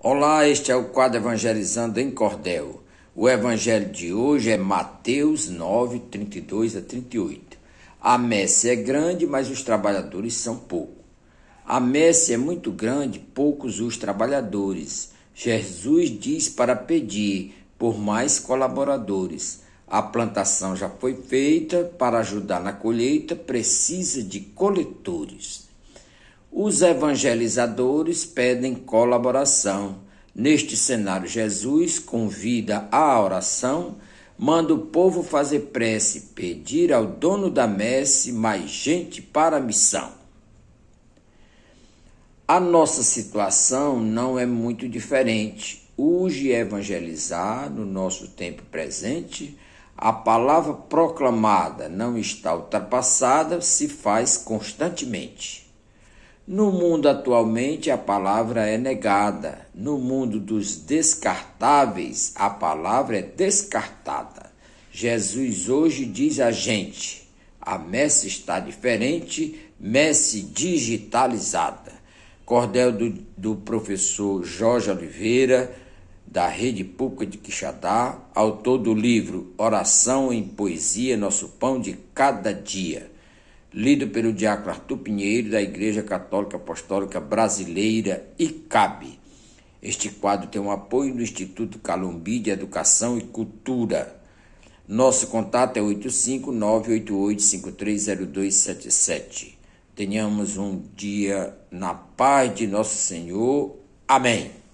Olá, este é o quadro Evangelizando em Cordel. O evangelho de hoje é Mateus 9, 32 a 38. A messe é grande, mas os trabalhadores são poucos. A messe é muito grande, poucos os trabalhadores. Jesus diz para pedir por mais colaboradores. A plantação já foi feita, para ajudar na colheita precisa de coletores. Os evangelizadores pedem colaboração. Neste cenário, Jesus convida à oração, manda o povo fazer prece, pedir ao dono da messe mais gente para a missão. A nossa situação não é muito diferente. Hoje, é evangelizar no nosso tempo presente. A palavra proclamada não está ultrapassada, se faz constantemente. No mundo atualmente, a palavra é negada. No mundo dos descartáveis, a palavra é descartada. Jesus hoje diz a gente: a messe está diferente, messe digitalizada. Cordel do, do professor Jorge Oliveira, da Rede Pública de Quixadá, autor do livro Oração em Poesia, Nosso Pão de Cada Dia lido pelo diácono Arthur Pinheiro, da Igreja Católica Apostólica Brasileira, ICAB. Este quadro tem o um apoio do Instituto Calumbi de Educação e Cultura. Nosso contato é 85988530277. Tenhamos um dia na paz de nosso Senhor. Amém.